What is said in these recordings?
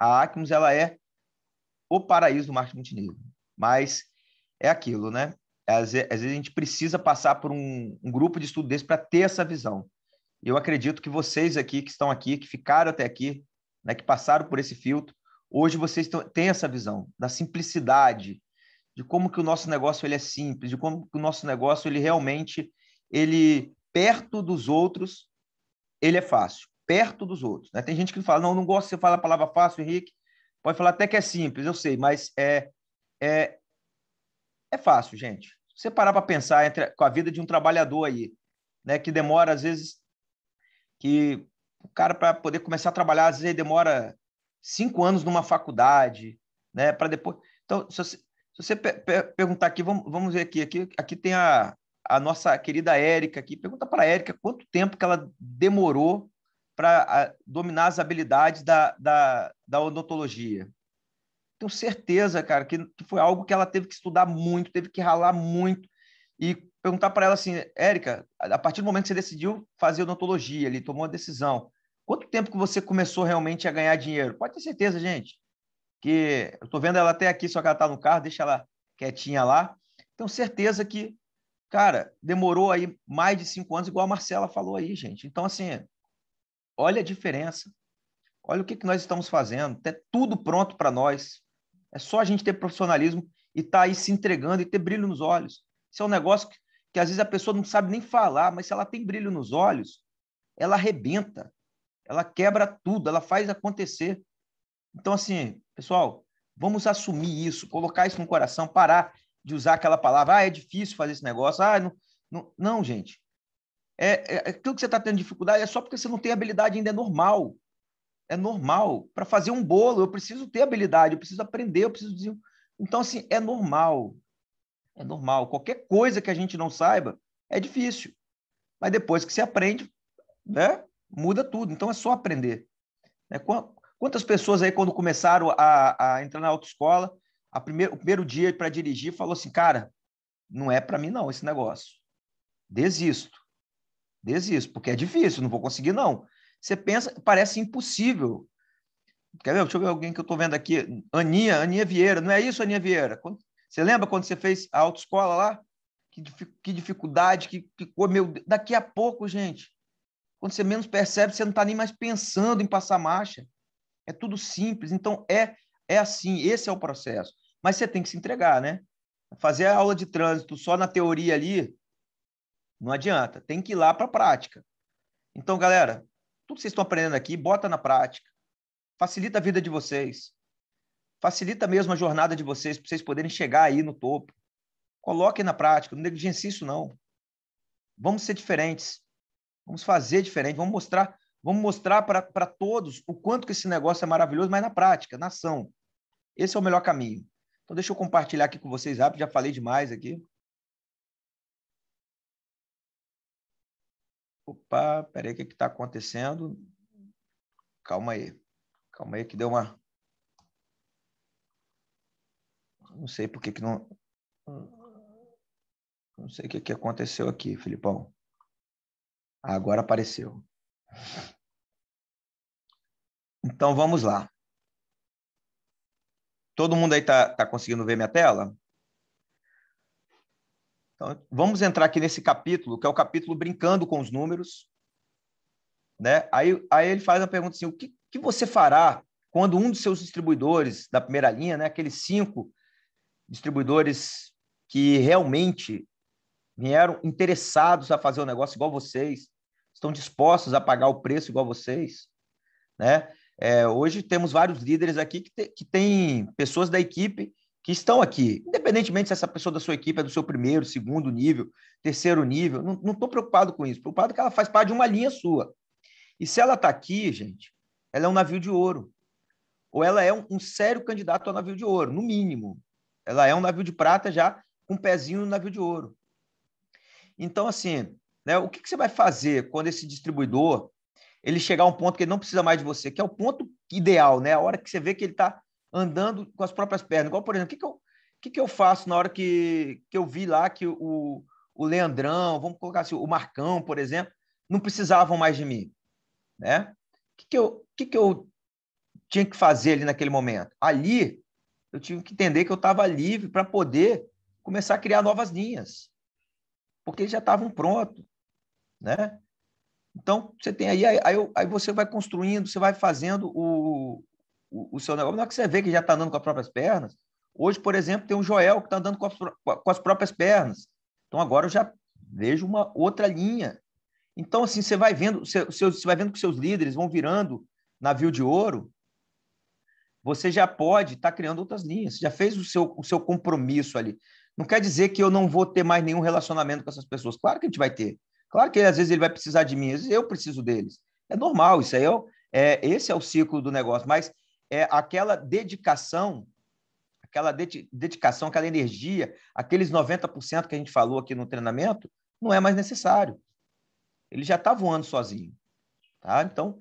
A Acmos, ela é o paraíso do marketing multinível. Mas é aquilo, né? Às vezes, a gente precisa passar por um, um grupo de estudo desse para ter essa visão. Eu acredito que vocês aqui, que estão aqui, que ficaram até aqui, né, que passaram por esse filtro, hoje vocês têm essa visão da simplicidade, de como que o nosso negócio ele é simples, de como que o nosso negócio ele realmente ele perto dos outros ele é fácil perto dos outros. Né? Tem gente que fala, não, não gosto de você falar a palavra fácil, Henrique. Pode falar até que é simples, eu sei, mas é, é, é fácil, gente. Você parar para pensar entre, com a vida de um trabalhador aí, né, que demora, às vezes, que o cara, para poder começar a trabalhar, às vezes demora cinco anos numa faculdade, né, para depois. Então, se você, se você per per perguntar aqui, vamos, vamos ver aqui, aqui, aqui tem a, a nossa querida Érica aqui. Pergunta para a Érica quanto tempo que ela demorou para dominar as habilidades da, da, da odontologia. Tenho certeza, cara, que, foi algo que ela teve que estudar muito, teve que ralar muito. E perguntar para ela assim, Érica, a partir do momento que você decidiu fazer odontologia, ele tomou a decisão, quanto tempo que você começou realmente a ganhar dinheiro? Pode ter certeza, gente, que eu estou vendo ela até aqui, só que ela está no carro, deixa ela quietinha lá. Tenho certeza que, cara, demorou aí mais de cinco anos, igual a Marcela falou aí, gente. Então, assim, Olha a diferença. Olha o que, que nós estamos fazendo. Está é tudo pronto para nós. É só a gente ter profissionalismo e estar tá aí se entregando e ter brilho nos olhos. Isso é um negócio que, que às vezes a pessoa não sabe nem falar, mas se ela tem brilho nos olhos, ela arrebenta, ela quebra tudo, ela faz acontecer. Então, assim, pessoal, vamos assumir isso, colocar isso no coração, parar de usar aquela palavra, ah, é difícil fazer esse negócio, ah, não, não, não gente, é, é, aquilo que você está tendo dificuldade é só porque você não tem habilidade ainda, é normal. É normal. Para fazer um bolo, eu preciso ter habilidade, eu preciso aprender, eu preciso. Dizer... Então, assim, é normal. É normal. Qualquer coisa que a gente não saiba é difícil. Mas depois que se aprende, né, muda tudo. Então, é só aprender. Né? Quantas pessoas aí, quando começaram a, a entrar na autoescola, a primeiro, o primeiro dia para dirigir, falou assim: cara, não é para mim, não, esse negócio. Desisto Desisto, porque é difícil, não vou conseguir, não. Você pensa, parece impossível. Quer ver? Deixa eu ver alguém que eu estou vendo aqui. Aninha, Aninha Vieira. Não é isso, Aninha Vieira? Você lembra quando você fez a autoescola lá? Que, que dificuldade, que ficou, meu Daqui a pouco, gente, quando você menos percebe, você não está nem mais pensando em passar marcha. É tudo simples. Então, é, é assim, esse é o processo. Mas você tem que se entregar, né? Fazer a aula de trânsito só na teoria ali, não adianta, tem que ir lá para a prática. Então, galera, tudo que vocês estão aprendendo aqui, bota na prática. Facilita a vida de vocês. Facilita mesmo a jornada de vocês para vocês poderem chegar aí no topo. Coloquem na prática, não negligencie isso não. Vamos ser diferentes. Vamos fazer diferente, vamos mostrar, vamos mostrar para todos o quanto que esse negócio é maravilhoso, mas na prática, na ação. Esse é o melhor caminho. Então deixa eu compartilhar aqui com vocês rápido, já falei demais aqui. Opa, peraí, o que está acontecendo? Calma aí. Calma aí que deu uma. Não sei por que, que não. Não sei o que, que aconteceu aqui, Filipão. Agora apareceu. Então vamos lá. Todo mundo aí está tá conseguindo ver minha tela? Então, vamos entrar aqui nesse capítulo, que é o capítulo brincando com os números. Né? Aí, aí ele faz a pergunta assim: o que, que você fará quando um dos seus distribuidores da primeira linha, né, aqueles cinco distribuidores que realmente vieram interessados a fazer o um negócio igual vocês, estão dispostos a pagar o preço igual vocês, né? É, hoje temos vários líderes aqui que, te, que têm pessoas da equipe que estão aqui, independentemente se essa pessoa da sua equipe é do seu primeiro, segundo nível, terceiro nível, não estou preocupado com isso, preocupado que ela faz parte de uma linha sua. E se ela está aqui, gente, ela é um navio de ouro. Ou ela é um, um, sério candidato ao navio de ouro, no mínimo. Ela é um navio de prata já com um pezinho no navio de ouro. Então, assim, né, o que, que você vai fazer quando esse distribuidor ele chegar a um ponto que ele não precisa mais de você, que é o ponto ideal, né? A hora que você vê que ele está andando com as próprias pernas. Igual, por exemplo, o que, que, eu, que, que eu faço na hora que, que eu vi lá que o, o Leandrão, vamos colocar assim, o Marcão, por exemplo, não precisavam mais de mim, né? O que, que, eu, que, que eu tinha que fazer ali naquele momento? Ali, eu tive que entender que eu estava livre para poder começar a criar novas linhas, porque eles já estavam prontos, né? Então, você tem aí, aí, aí, você vai construindo, você vai fazendo o, o, o seu negócio, na hora é que você vê que já está andando com as próprias pernas, hoje, por exemplo, tem um Joel que está andando com as, com as próprias pernas. Então agora eu já vejo uma outra linha. Então, assim, você vai vendo, você, você vai vendo que seus líderes vão virando navio de ouro, você já pode estar tá criando outras linhas, você já fez o seu, o seu compromisso ali. Não quer dizer que eu não vou ter mais nenhum relacionamento com essas pessoas. Claro que a gente vai ter. Claro que às vezes ele vai precisar de mim, às vezes eu preciso deles. É normal, isso aí é, é esse é o ciclo do negócio. Mas é aquela dedicação, aquela dedicação, aquela energia, aqueles 90% que a gente falou aqui no treinamento, não é mais necessário. Ele já está voando sozinho. Tá? Então,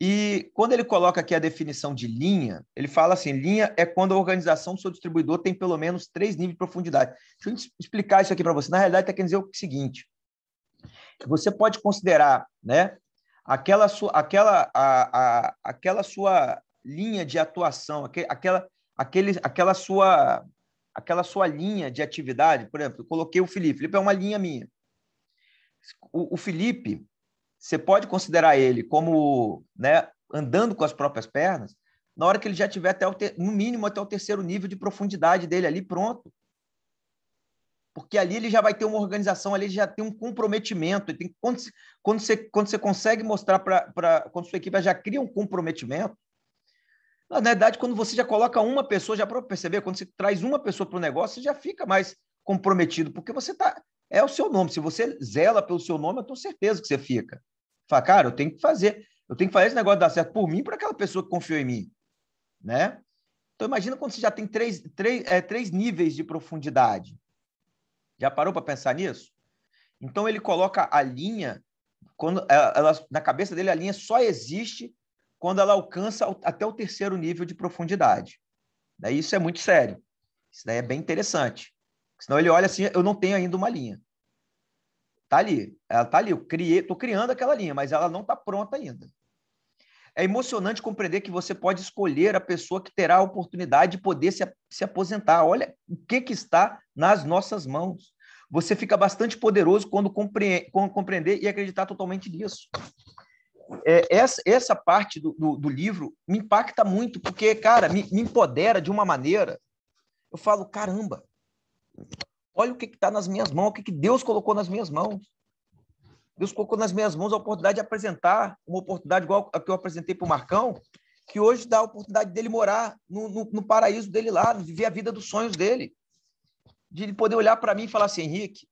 e quando ele coloca aqui a definição de linha, ele fala assim: linha é quando a organização do seu distribuidor tem pelo menos três níveis de profundidade. Deixa eu explicar isso aqui para você. Na realidade, está querendo dizer o seguinte: você pode considerar né, aquela sua, aquela, a, a, aquela sua linha de atuação, aquela, aquele, aquela, sua, aquela sua linha de atividade. Por exemplo, eu coloquei o Felipe. O Felipe é uma linha minha. O, o Felipe, você pode considerar ele como né, andando com as próprias pernas na hora que ele já tiver até o ter, no mínimo até o terceiro nível de profundidade dele ali pronto. Porque ali ele já vai ter uma organização, ali ele já tem um comprometimento. Tem, quando, quando, você, quando você consegue mostrar para. Quando sua equipe já cria um comprometimento, na verdade, quando você já coloca uma pessoa, já para perceber, quando você traz uma pessoa para o negócio, você já fica mais comprometido, porque você tá é o seu nome. Se você zela pelo seu nome, eu tenho certeza que você fica. Fala, cara, eu tenho que fazer, eu tenho que fazer esse negócio dar certo por mim, para aquela pessoa que confiou em mim, né? Então imagina quando você já tem três, três, é, três níveis de profundidade. Já parou para pensar nisso? Então ele coloca a linha quando é, ela, na cabeça dele a linha só existe quando ela alcança até o terceiro nível de profundidade. Daí né? isso é muito sério. Isso daí é bem interessante. Senão ele olha assim, eu não tenho ainda uma linha. Tá ali, ela tá ali, eu criei, criando aquela linha, mas ela não está pronta ainda. É emocionante compreender que você pode escolher a pessoa que terá a oportunidade de poder se, se aposentar. Olha o que, que está nas nossas mãos. Você fica bastante poderoso quando, compre, quando compreender e acreditar totalmente nisso é, essa, essa parte do, do, do, livro me impacta muito, porque, cara, me, me, empodera de uma maneira. Eu falo, caramba, olha o que está nas minhas mãos, o que, que Deus colocou nas minhas mãos. Deus colocou nas minhas mãos a oportunidade de apresentar, uma oportunidade igual a que eu apresentei para o Marcão, que hoje dá a oportunidade dele morar no, no, no paraíso dele lá, viver a vida dos sonhos dele. De ele poder olhar para mim e falar assim, Henrique,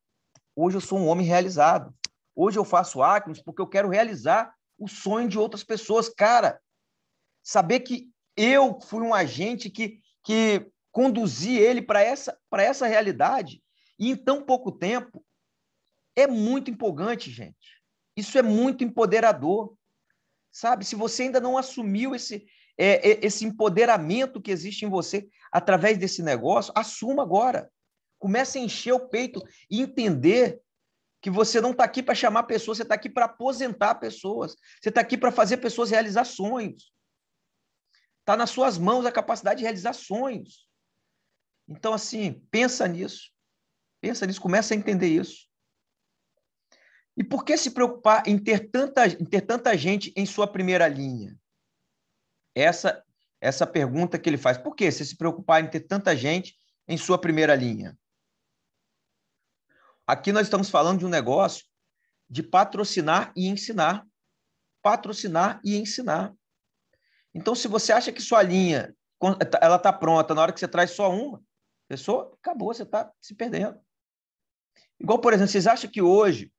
hoje eu sou um homem realizado. Hoje eu faço Acnos porque eu quero realizar o sonho de outras pessoas. Cara, saber que eu fui um agente que, que conduzi ele para essa, essa realidade e em tão pouco tempo é muito empolgante, gente. Isso é muito empoderador. Sabe? Se você ainda não assumiu esse, é, é esse empoderamento que existe em você através desse negócio, assuma agora. Comece a encher o peito e entender que você não está aqui para chamar pessoas, você está aqui para aposentar pessoas. Você está aqui para fazer pessoas realizar sonhos. Está nas suas mãos a capacidade de realizar sonhos. Então, assim, pensa nisso. Pensa nisso, começa a entender isso. E por que se preocupar em ter tanta, em ter tanta gente em sua primeira linha? Essa essa pergunta que ele faz. Por que se preocupar em ter tanta gente em sua primeira linha? Aqui nós estamos falando de um negócio de patrocinar e ensinar. Patrocinar e ensinar. Então, se você acha que sua linha ela está pronta na hora que você traz só uma pessoa, acabou, você está se perdendo. Igual, por exemplo, vocês acham que hoje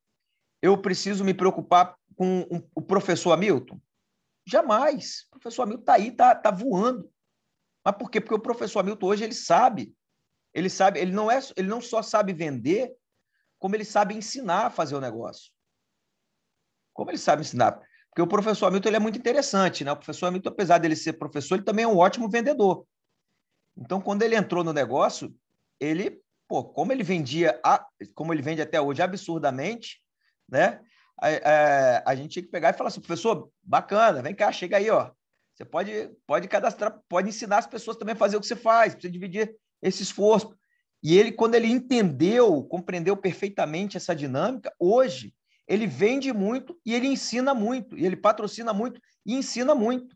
eu preciso me preocupar com o professor Hamilton? Jamais. O professor Hamilton está aí, está tá voando. Mas por quê? Porque o professor Hamilton hoje ele sabe. Ele sabe, ele não, é, ele não só sabe vender, como ele sabe ensinar a fazer o negócio. Como ele sabe ensinar. Porque o professor Hamilton ele é muito interessante, né? O professor Hamilton, apesar dele ser professor, ele também é um ótimo vendedor. Então, quando ele entrou no negócio, ele, pô, como ele vendia, a, como ele vende até hoje absurdamente, né? A, a, é, a, gente tinha que pegar e falar assim, professor, bacana, vem cá, chega aí, ó. Você pode, pode cadastrar, pode ensinar as pessoas também a fazer o que você faz, precisa dividir esse esforço. E ele, quando ele entendeu, compreendeu perfeitamente essa dinâmica, hoje ele vende muito e ele ensina muito, e ele patrocina muito e ensina muito.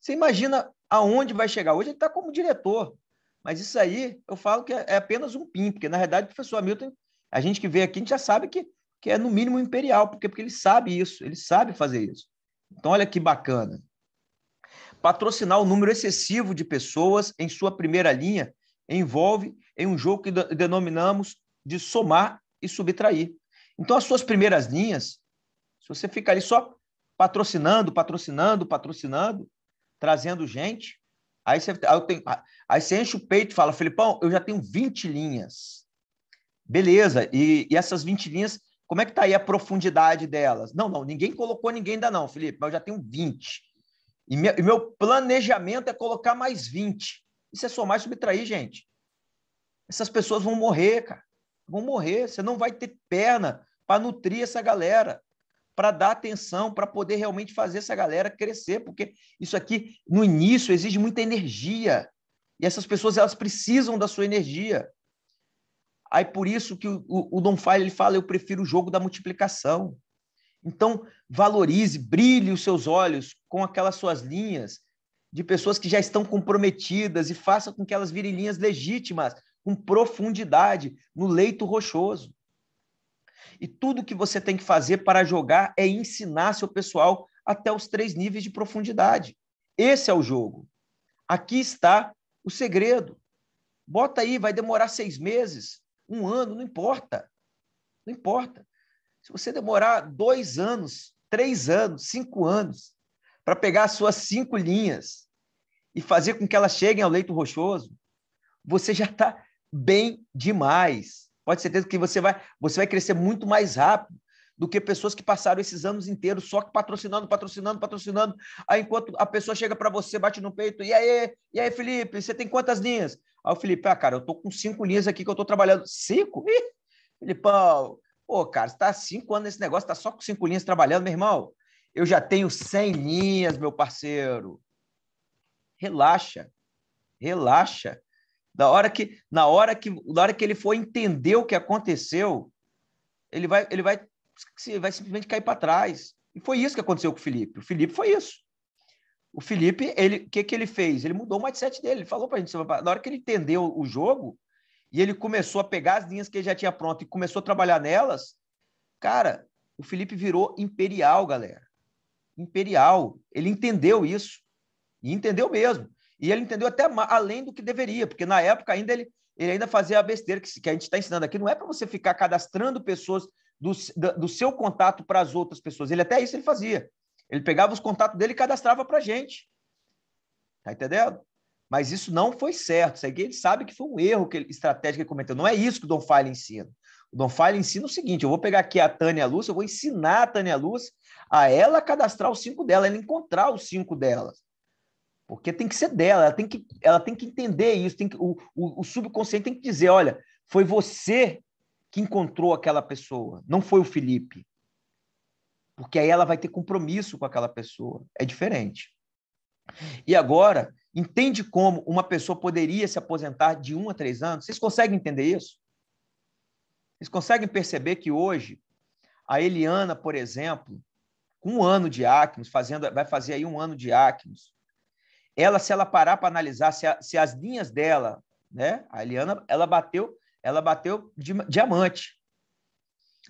Você imagina aonde vai chegar? Hoje ele está como diretor, mas isso aí eu falo que é, é apenas um PIN, porque na verdade o professor Hamilton, a gente que vem aqui, a gente já sabe que, que é no mínimo imperial, porque, porque ele sabe isso, ele sabe fazer isso. Então, olha que bacana. Patrocinar o um número excessivo de pessoas em sua primeira linha envolve em um jogo que denominamos de somar e subtrair. Então, as suas primeiras linhas, se você ficar ali só patrocinando, patrocinando, patrocinando, trazendo gente, aí você, aí, tenho, aí você enche o peito e fala, Felipão, eu já tenho 20 linhas. Beleza, e, e essas 20 linhas, como é que está aí a profundidade delas? Não, não, ninguém colocou ninguém ainda não, Felipe, mas eu já tenho 20. E meu planejamento é colocar mais 20. Isso é somar e subtrair, gente. Essas pessoas vão morrer, cara. Vão morrer. Você não vai ter perna para nutrir essa galera, para dar atenção, para poder realmente fazer essa galera crescer, porque isso aqui, no início, exige muita energia. E essas pessoas, elas precisam da sua energia. Aí por isso que o, o, o Don File ele fala: eu prefiro o jogo da multiplicação. Então valorize, brilhe os seus olhos com aquelas suas linhas de pessoas que já estão comprometidas e faça com que elas virem linhas legítimas, com profundidade, no leito rochoso. E tudo que você tem que fazer para jogar é ensinar seu pessoal até os três níveis de profundidade. Esse é o jogo. Aqui está o segredo. Bota aí, vai demorar seis meses, um ano, não importa. Não importa. Se você demorar dois anos, três anos, cinco anos, para pegar as suas cinco linhas e fazer com que elas cheguem ao leito rochoso, você já está bem demais. Pode certeza que você vai, você vai crescer muito mais rápido do que pessoas que passaram esses anos inteiros só que patrocinando, patrocinando, patrocinando. Aí enquanto a pessoa chega para você, bate no peito, e aí, e aí, Felipe, você tem quantas linhas? Aí o Felipe, ah, cara, eu tô com cinco linhas aqui que eu estou trabalhando. Cinco? Ih, Filipão, pô, cara, você tá há cinco anos nesse negócio, está só com cinco linhas trabalhando, meu irmão. Eu já tenho 100 linhas, meu parceiro. Relaxa. Relaxa. Da hora que, na hora que, na hora que ele for entender o que aconteceu, ele vai, ele vai, vai simplesmente cair para trás. E foi isso que aconteceu com o Felipe. O Felipe foi isso. O Felipe, ele, o que, que ele fez? Ele mudou o mindset dele. Ele falou para a gente, na hora que ele entendeu o jogo e ele começou a pegar as linhas que ele já tinha pronto e começou a trabalhar nelas, cara, o Felipe virou imperial, galera imperial. Ele entendeu isso. E entendeu mesmo. E ele entendeu até além do que deveria, porque na época ainda ele, ele ainda fazia a besteira que, que a gente está ensinando aqui. Não é para você ficar cadastrando pessoas do, do seu contato para as outras pessoas. Ele até isso ele fazia. Ele pegava os contatos dele e cadastrava para a gente. Está entendendo? Mas isso não foi certo. Isso aí ele sabe que foi um erro que ele, estratégico que ele cometeu. Não é isso que o Don File ensina. O Don File ensina o seguinte: eu vou pegar aqui a Tânia Lúcia, eu vou ensinar a Tânia Lúcia a ela cadastrar os cinco dela, ela encontrar os cinco delas. Porque tem que ser dela, ela tem que, ela tem que entender isso, tem que, o, o, o subconsciente tem que dizer: olha, foi você que encontrou aquela pessoa, não foi o Felipe. Porque aí ela vai ter compromisso com aquela pessoa. É diferente. E agora, entende como uma pessoa poderia se aposentar de um a três anos? Vocês conseguem entender isso? Vocês conseguem perceber que hoje a Eliana, por exemplo, com um ano de Acmos, fazendo, vai fazer aí um ano de Acmos. Ela, se ela parar para analisar se, a, se, as linhas dela, né? A Eliana, ela bateu, ela bateu de, diamante.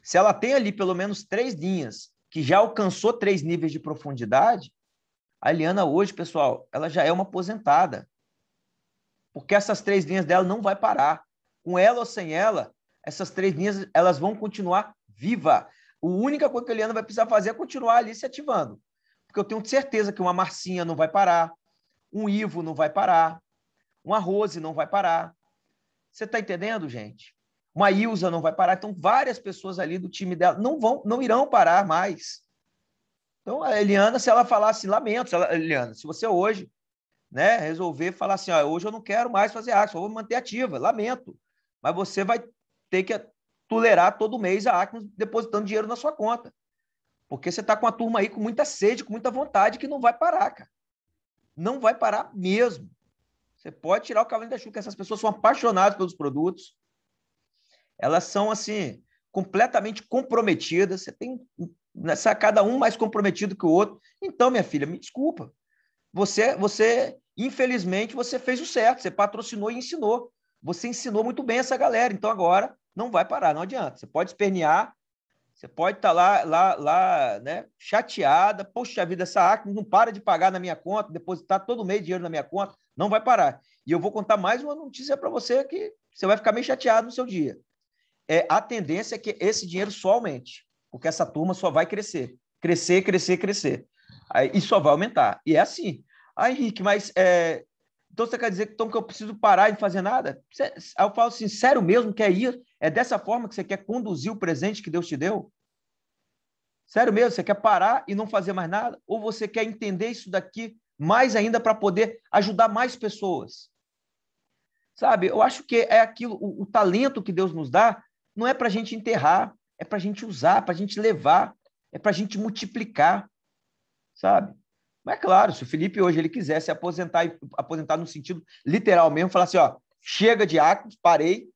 Se ela tem ali pelo menos três linhas que já alcançou três níveis de profundidade, a Eliana hoje, pessoal, ela já é uma aposentada. Porque essas três linhas dela não vai parar. Com ela ou sem ela, essas três linhas elas vão continuar viva. A única coisa que a Eliana vai precisar fazer é continuar ali se ativando. Porque eu tenho certeza que uma Marcinha não vai parar, um Ivo não vai parar, uma Rose não vai parar. Você está entendendo, gente? Uma Ilza não vai parar. Então, várias pessoas ali do time dela não vão, não irão parar mais. Então, a Eliana, se ela falasse, assim, lamento, ela, Eliana, se você hoje né, resolver falar assim, ó, hoje eu não quero mais fazer arte, só vou manter ativa, lamento. Mas você vai ter que tolerar todo mês a Acme depositando dinheiro na sua conta. Porque você está com a turma aí com muita sede, com muita vontade, que não vai parar, cara. Não vai parar mesmo. Você pode tirar o cavalo da chuva, essas pessoas são apaixonadas pelos produtos. Elas são, assim, completamente comprometidas. Você tem nessa, cada um mais comprometido que o outro. Então, minha filha, me desculpa. Você, você, infelizmente, você fez o certo. Você patrocinou e ensinou. Você ensinou muito bem essa galera. Então, agora, não vai parar, não adianta. Você pode espernear, você pode estar tá lá, lá, lá, né, chateada. Poxa vida, essa Acme não para de pagar na minha conta, depositar todo mês dinheiro na minha conta, não vai parar. E eu vou contar mais uma notícia para você que você vai ficar meio chateado no seu dia. É, a tendência é que esse dinheiro só aumente, porque essa turma só vai crescer, crescer, crescer, crescer. Aí, e só vai aumentar. E é assim. Ah, Henrique, mas é, então você quer dizer então, que eu preciso parar de fazer nada? Aí eu falo assim, sério mesmo que é isso? É dessa forma que você quer conduzir o presente que Deus te deu? Sério mesmo? Você quer parar e não fazer mais nada? Ou você quer entender isso daqui mais ainda para poder ajudar mais pessoas? Sabe? Eu acho que é aquilo, o, o talento que Deus nos dá não é para a gente enterrar, é para a gente usar, para a gente levar, é para a gente multiplicar, sabe? Mas é claro, se o Felipe hoje ele quisesse aposentar, aposentar no sentido literal mesmo, falar assim, ó, chega de Acos, parei,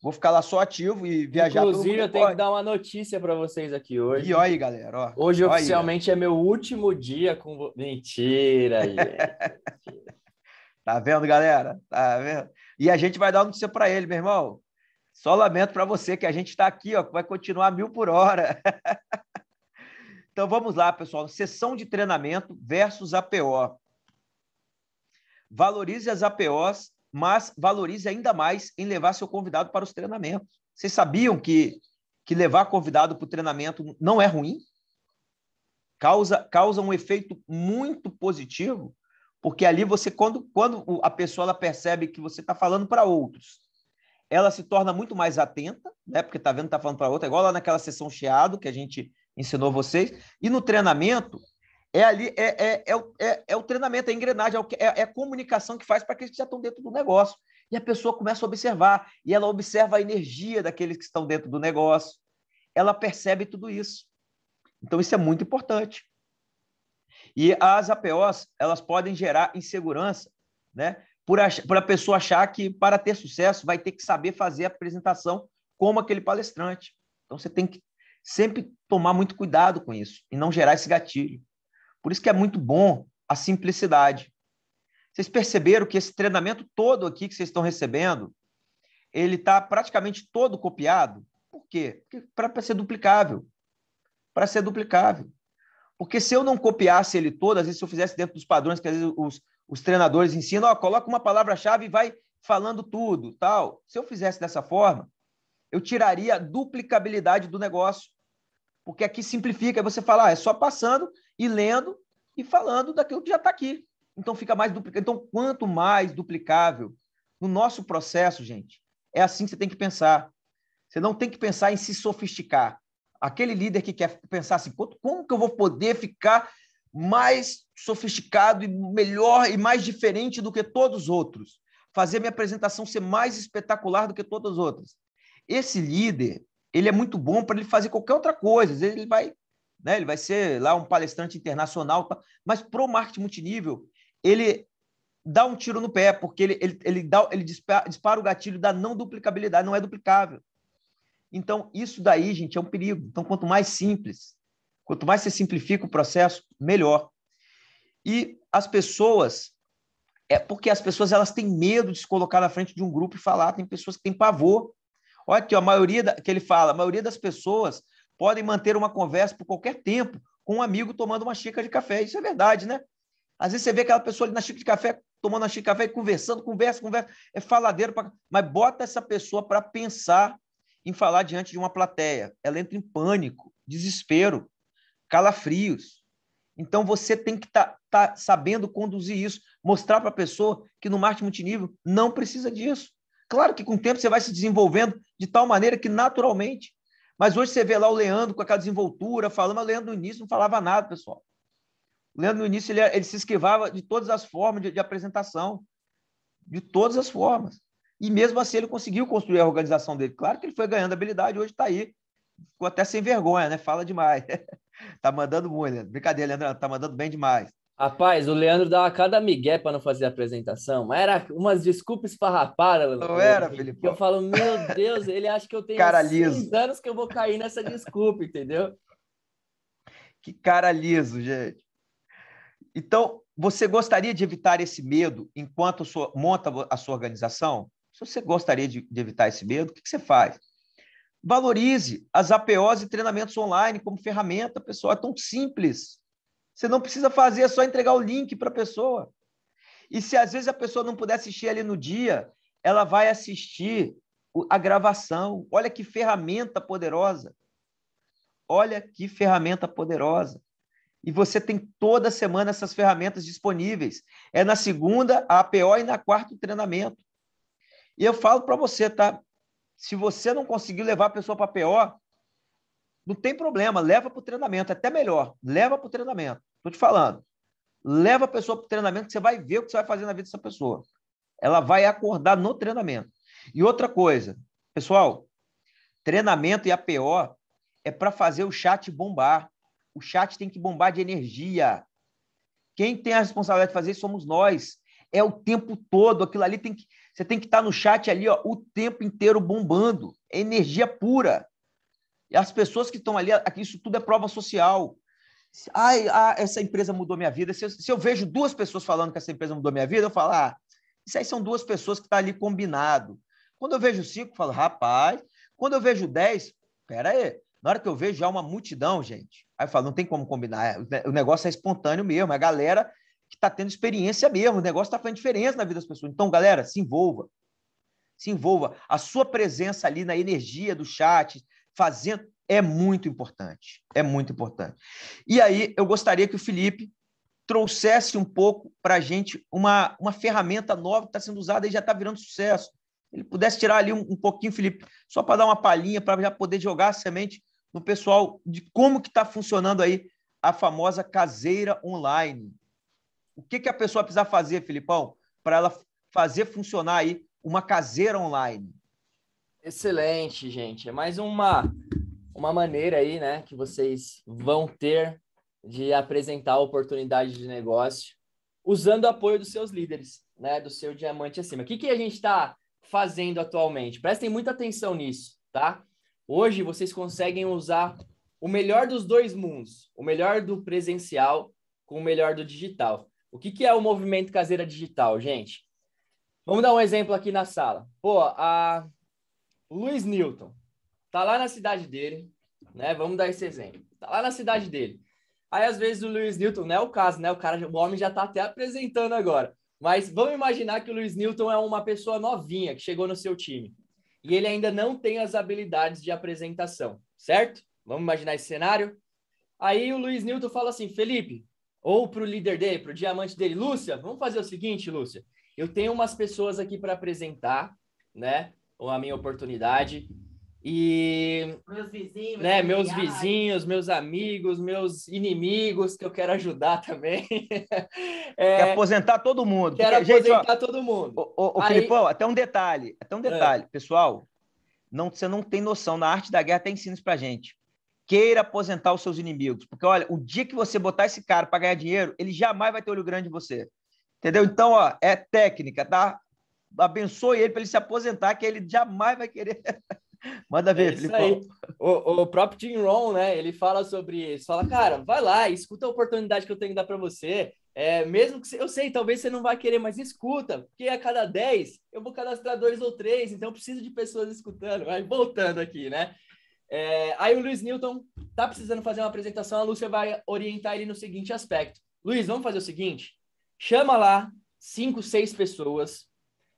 Vou ficar lá só ativo e viajar Inclusive, eu tenho que dar uma notícia para vocês aqui hoje. E olha aí, galera. Ó. Hoje, olha oficialmente, aí. é meu último dia com. Mentira, gente. Mentira. tá vendo, galera? Tá vendo? E a gente vai dar uma notícia para ele, meu irmão. Só lamento para você que a gente está aqui, ó, vai continuar mil por hora. então vamos lá, pessoal. Sessão de treinamento versus APO. Valorize as APOs mas valorize ainda mais em levar seu convidado para os treinamentos. Vocês sabiam que, que levar convidado para o treinamento não é ruim? Causa, causa um efeito muito positivo, porque ali você, quando, quando a pessoa ela percebe que você está falando para outros, ela se torna muito mais atenta, né? porque está vendo que está falando para outra, igual lá naquela sessão cheado que a gente ensinou vocês. E no treinamento, é ali, é, é, é, o, é, é o treinamento, é a engrenagem, é, é, é, a comunicação que faz para aqueles que já estão dentro do negócio. E a pessoa começa a observar, e ela observa a energia daqueles que estão dentro do negócio. Ela percebe tudo isso. Então, isso é muito importante. E as APOs, elas podem gerar insegurança, né? Por, ach, por a pessoa achar que, para ter sucesso, vai ter que saber fazer a apresentação como aquele palestrante. Então, você tem que sempre tomar muito cuidado com isso e não gerar esse gatilho. Por isso que é muito bom a simplicidade. Vocês perceberam que esse treinamento todo aqui que vocês estão recebendo, ele está praticamente todo copiado. Por quê? Para ser duplicável. Para ser duplicável. Porque se eu não copiasse ele todo, às vezes se eu fizesse dentro dos padrões que às vezes os, os treinadores ensinam, ó, coloca uma palavra-chave e vai falando tudo, tal. Se eu fizesse dessa forma, eu tiraria a duplicabilidade do negócio. Porque aqui simplifica, você fala, ah, é só passando e lendo e falando daquilo que já está aqui. Então fica mais duplicável. Então, quanto mais duplicável no nosso processo, gente, é assim que você tem que pensar. Você não tem que pensar em se sofisticar. Aquele líder que quer pensar assim, como que eu vou poder ficar mais sofisticado e melhor e mais diferente do que todos os outros? Fazer minha apresentação ser mais espetacular do que todas as outras. Esse líder, ele é muito bom para ele fazer qualquer outra coisa. Às vezes ele vai né? ele vai ser lá um palestrante internacional, tá? mas para o marketing multinível, ele dá um tiro no pé, porque ele, ele, ele, dá, ele dispara, dispara o gatilho da não duplicabilidade, não é duplicável. Então, isso daí, gente, é um perigo. Então, quanto mais simples, quanto mais você simplifica o processo, melhor. E as pessoas, é porque as pessoas elas têm medo de se colocar na frente de um grupo e falar, tem pessoas que têm pavor. Olha aqui, a maioria da, que ele fala, a maioria das pessoas podem manter uma conversa por qualquer tempo com um amigo tomando uma xícara de café. Isso é verdade, né? Às vezes você vê aquela pessoa ali na xícara de café, tomando uma xícara de café e conversando, conversa, conversa, é faladeiro, pra... mas bota essa pessoa para pensar em falar diante de uma plateia. Ela entra em pânico, desespero, calafrios. Então você tem que estar tá, tá sabendo conduzir isso, mostrar para a pessoa que no marketing multinível não precisa disso. Claro que com o tempo você vai se desenvolvendo de tal maneira que naturalmente mas hoje você vê lá o Leandro com aquela desenvoltura falando, mas o Leandro no início não falava nada, pessoal. O Leandro no início ele, ele se esquivava de todas as formas de, de apresentação, de todas as formas. E mesmo assim ele conseguiu construir a organização dele. Claro que ele foi ganhando habilidade, hoje está aí. Ficou até sem vergonha, né? Fala demais. tá mandando muito, Leandro. Né? Brincadeira, Leandro, tá mandando bem demais. Rapaz, o Leandro dava cada migué para não fazer a apresentação. Era umas desculpas esfarrapadas. Não era, Felipe. Eu falo, meu Deus, ele acha que eu tenho cara seis liso. anos que eu vou cair nessa desculpa, entendeu? Que cara liso, gente. Então, você gostaria de evitar esse medo enquanto sua, monta a sua organização? Se você gostaria de, de evitar esse medo, o que, que você faz? Valorize as APOs e treinamentos online como ferramenta, pessoal. É tão simples você não precisa fazer, é só entregar o link para a pessoa. E se às vezes a pessoa não puder assistir ali no dia, ela vai assistir a gravação. Olha que ferramenta poderosa. Olha que ferramenta poderosa. E você tem toda semana essas ferramentas disponíveis. É na segunda, a APO, e na quarta, o treinamento. E eu falo para você, tá? Se você não conseguiu levar a pessoa para a APO, não tem problema, leva para o treinamento, é até melhor, leva para o treinamento. Estou te falando. Leva a pessoa para o treinamento que você vai ver o que você vai fazer na vida dessa pessoa. Ela vai acordar no treinamento. E outra coisa, pessoal, treinamento e APO é para fazer o chat bombar. O chat tem que bombar de energia. Quem tem a responsabilidade de fazer isso somos nós. É o tempo todo. Aquilo ali tem que. Você tem que estar tá no chat ali, ó, o tempo inteiro bombando. É energia pura. E as pessoas que estão ali, isso tudo é prova social. Ai, ah, essa empresa mudou minha vida. Se eu, se eu, vejo duas pessoas falando que essa empresa mudou minha vida, eu falo, ah, isso aí são duas pessoas que está ali combinado. Quando eu vejo cinco, eu falo, rapaz. Quando eu vejo dez, pera aí. Na hora que eu vejo já é uma multidão, gente. Aí eu falo, não tem como combinar. É, né, o negócio é espontâneo mesmo. É a galera que está tendo experiência mesmo. O negócio está fazendo diferença na vida das pessoas. Então, galera, se envolva. Se envolva. A sua presença ali na energia do chat, fazendo é muito importante. É muito importante. E aí eu gostaria que o Felipe trouxesse um pouco para a gente uma, uma ferramenta nova que está sendo usada e já está virando sucesso. Ele pudesse tirar ali um, um pouquinho, Felipe, só para dar uma palhinha, para já poder jogar a semente no pessoal de como que está funcionando aí a famosa caseira online. O que, que a pessoa precisa fazer, Filipão, para ela fazer funcionar aí uma caseira online? Excelente, gente. É mais uma uma maneira aí, né, que vocês vão ter de apresentar oportunidade de negócio usando o apoio dos seus líderes, né, do seu diamante acima. O que, que a gente está fazendo atualmente? Prestem muita atenção nisso, tá? Hoje vocês conseguem usar o melhor dos dois mundos, o melhor do presencial com o melhor do digital. O que, que é o movimento caseira digital, gente? Vamos dar um exemplo aqui na sala. Pô, a Luiz Newton, tá lá na cidade dele, né? Vamos dar esse exemplo. Tá lá na cidade dele. Aí, às vezes, o Luiz Newton, não é o caso, né? O cara, o homem já tá até apresentando agora. Mas vamos imaginar que o Luiz Newton é uma pessoa novinha que chegou no seu time. E ele ainda não tem as habilidades de apresentação, certo? Vamos imaginar esse cenário? Aí o Luiz Newton fala assim, Felipe, ou pro líder dele, pro diamante dele, Lúcia, vamos fazer o seguinte, Lúcia. Eu tenho umas pessoas aqui para apresentar, né? Ou a minha oportunidade e meus vizinhos, né, meus vizinhos, meus amigos, meus inimigos que eu quero ajudar também. é, quer aposentar todo mundo. Quero Porque, aposentar gente, ó, todo mundo. O, o, Aí... Filipão, até um detalhe, até um é. detalhe, é. pessoal. Não, você não tem noção, na arte da guerra tem ensinos pra gente queira aposentar os seus inimigos. Porque, olha, o dia que você botar esse cara para ganhar dinheiro, ele jamais vai ter olho grande em você. Entendeu? Então, ó, é técnica, tá? Abençoe ele para ele se aposentar, que ele jamais vai querer Manda ver, é O, o, próprio Tim Ron, né? Ele fala sobre isso. Fala, cara, vai lá, escuta a oportunidade que eu tenho que dar para você. É, mesmo que você, eu sei, talvez você não vai querer, mas escuta, porque a cada 10 eu vou cadastrar dois ou três, então eu preciso de pessoas escutando. Vai voltando aqui, né? É, aí o Luiz Newton tá precisando fazer uma apresentação, a Lúcia vai orientar ele no seguinte aspecto. Luiz, vamos fazer o seguinte: chama lá cinco, seis pessoas,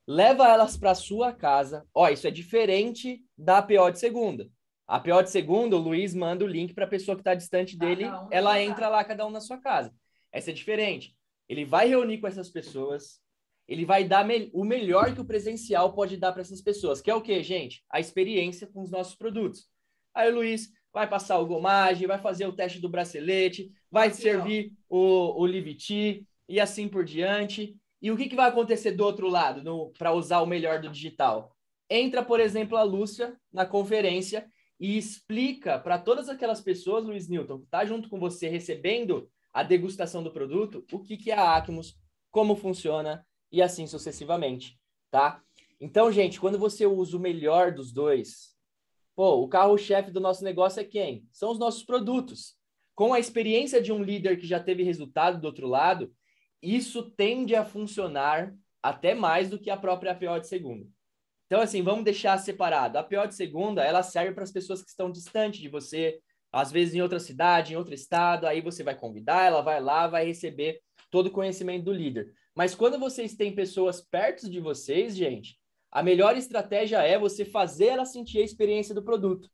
leva elas para sua casa. Ó, isso é diferente da PO de segunda. A PO de segunda, o Luiz manda o link para a pessoa que está distante dele, ela entra lá, cada um na sua casa. Essa é diferente. Ele vai reunir com essas pessoas, ele vai dar me o melhor que o presencial pode dar para essas pessoas, que é o quê, gente? A experiência com os nossos produtos. Aí o Luiz vai passar o gomagem, vai fazer o teste do bracelete, vai servir o, o Liviti e assim por diante. E o que, que vai acontecer do outro lado para usar o melhor do digital? entra, por exemplo, a Lúcia na conferência e explica para todas aquelas pessoas, Luiz Newton, que está junto com você recebendo a degustação do produto, o que, que é a Acmos, como funciona e assim sucessivamente, tá? Então, gente, quando você usa o melhor dos dois, pô, o carro-chefe do nosso negócio é quem? São os nossos produtos. Com a experiência de um líder que já teve resultado do outro lado, isso tende a funcionar até mais do que a própria PO de segundo. Então, assim, vamos deixar separado. A pior de segunda, ela serve para as pessoas que estão distante de você, às vezes em outra cidade, em outro estado, aí você vai convidar, ela vai lá, vai receber todo o conhecimento do líder. Mas quando vocês têm pessoas perto de vocês, gente, a melhor estratégia é você fazer ela sentir a experiência do produto.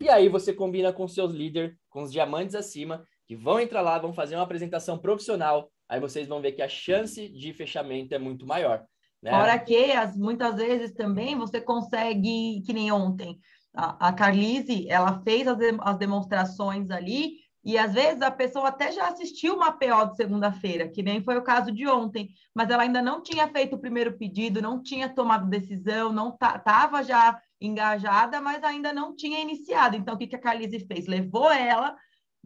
E aí você combina com seus líderes, com os diamantes acima, que vão entrar lá, vão fazer uma apresentação profissional. Aí vocês vão ver que a chance de fechamento é muito maior. Né? Fora que as, muitas vezes também você consegue, que nem ontem, a, a Carlise, ela fez as, as demonstrações ali, e às vezes a pessoa até já assistiu uma PO de segunda-feira, que nem foi o caso de ontem, mas ela ainda não tinha feito o primeiro pedido, não tinha tomado decisão, não estava já engajada, mas ainda não tinha iniciado. Então, o que, que a Carlise fez? Levou ela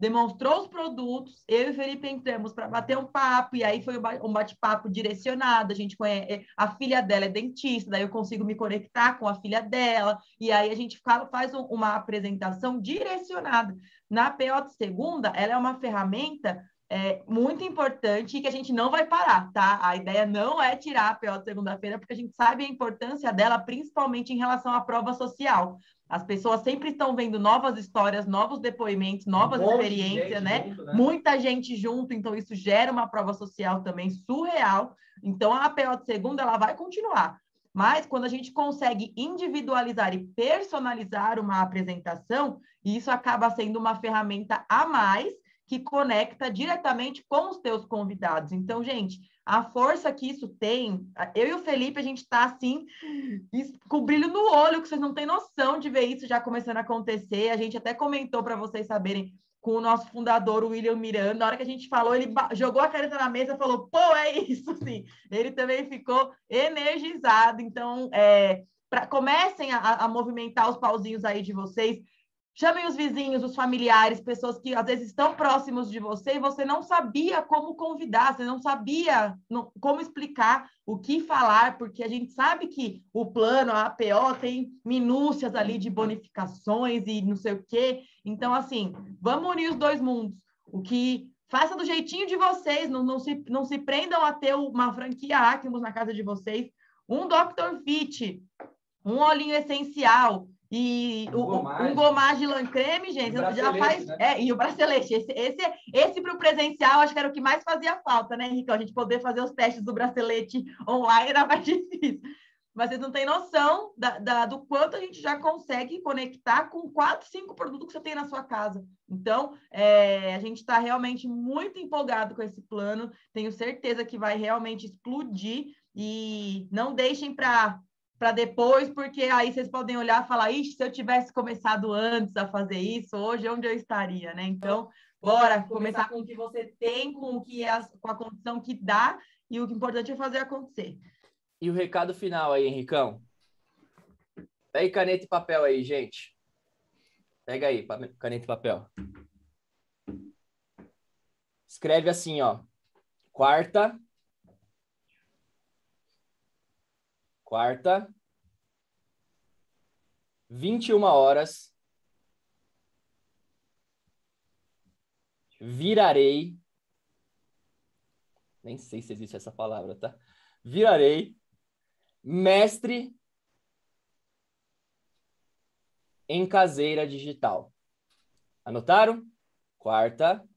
demonstrou os produtos, eu e o Felipe entramos para bater um papo, e aí foi um bate-papo direcionado, a gente conhece, é, a filha dela é dentista, daí eu consigo me conectar com a filha dela, e aí a gente faz uma apresentação direcionada. Na PO de segunda, ela é uma ferramenta é, muito importante e que a gente não vai parar, tá? A ideia não é tirar a PO de segunda-feira, porque a gente sabe a importância dela, principalmente em relação à prova social. As pessoas sempre estão vendo novas histórias, novos depoimentos, novas um experiências, né? Junto, né? Muita gente junto, então isso gera uma prova social também surreal. Então a APO de segunda ela vai continuar. Mas quando a gente consegue individualizar e personalizar uma apresentação, isso acaba sendo uma ferramenta a mais que conecta diretamente com os teus convidados. Então, gente, a força que isso tem, eu e o Felipe, a gente está assim, com brilho no olho, que vocês não têm noção de ver isso já começando a acontecer. A gente até comentou para vocês saberem com o nosso fundador, o William Miranda. Na hora que a gente falou, ele jogou a caneta na mesa e falou: pô, é isso, sim. Ele também ficou energizado. Então, é, pra, comecem a, a movimentar os pauzinhos aí de vocês. Chamem os vizinhos, os familiares, pessoas que às vezes estão próximos de você e você não sabia como convidar, você não sabia não, como explicar o que falar, porque a gente sabe que o plano, a APO, tem minúcias ali de bonificações e não sei o quê. Então, assim, vamos unir os dois mundos. O que faça do jeitinho de vocês, não, não, se, não se prendam a ter uma franquia Acmos na casa de vocês, um Dr. Fit, um olhinho essencial, e um o, gomage. um gomage creme, gente, já faz. Né? É, e o bracelete. Esse, esse, esse para o presencial, acho que era o que mais fazia falta, né, Henrique? A gente poder fazer os testes do bracelete online era mais difícil. Mas vocês não têm noção da, da, do quanto a gente já consegue conectar com quatro, cinco produtos que você tem na sua casa. Então, é, a gente está realmente muito empolgado com esse plano. Tenho certeza que vai realmente explodir. E não deixem para para depois, porque aí vocês podem olhar e falar, ixi, se eu tivesse começado antes a fazer isso, hoje onde eu estaria, né? Então, bora começar com o que você tem, com o que é a, com a condição que dá, e o que importante é fazer acontecer. E o recado final aí, Henricão. Pega caneta e papel aí, gente. Pega aí, caneta e papel. Escreve assim, ó. Quarta, quarta, 21 horas, virarei. Nem sei se existe essa palavra, tá? Virarei mestre em caseira digital. Anotaram? Quarta,